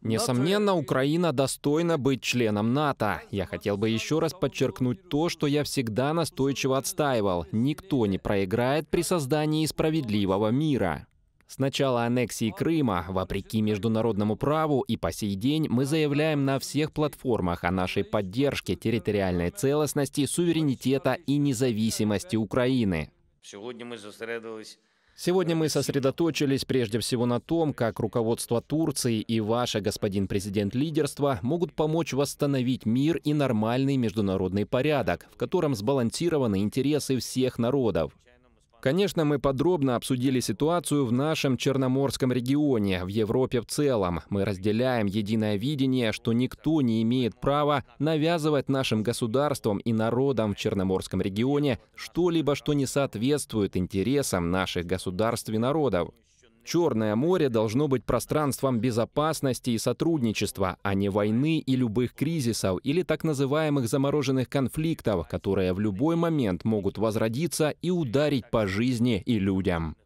Несомненно, Украина достойна быть членом НАТО. Я хотел бы еще раз подчеркнуть то, что я всегда настойчиво отстаивал. Никто не проиграет при создании справедливого мира. С начала аннексии Крыма, вопреки международному праву и по сей день, мы заявляем на всех платформах о нашей поддержке территориальной целостности, суверенитета и независимости Украины. Сегодня мы зосередились Сегодня мы сосредоточились прежде всего на том, как руководство Турции и ваше, господин президент, лидерство могут помочь восстановить мир и нормальный международный порядок, в котором сбалансированы интересы всех народов. Конечно, мы подробно обсудили ситуацию в нашем Черноморском регионе, в Европе в целом. Мы разделяем единое видение, что никто не имеет права навязывать нашим государствам и народам в Черноморском регионе что-либо, что не соответствует интересам наших государств и народов. Черное море должно быть пространством безопасности и сотрудничества, а не войны и любых кризисов или так называемых замороженных конфликтов, которые в любой момент могут возродиться и ударить по жизни и людям.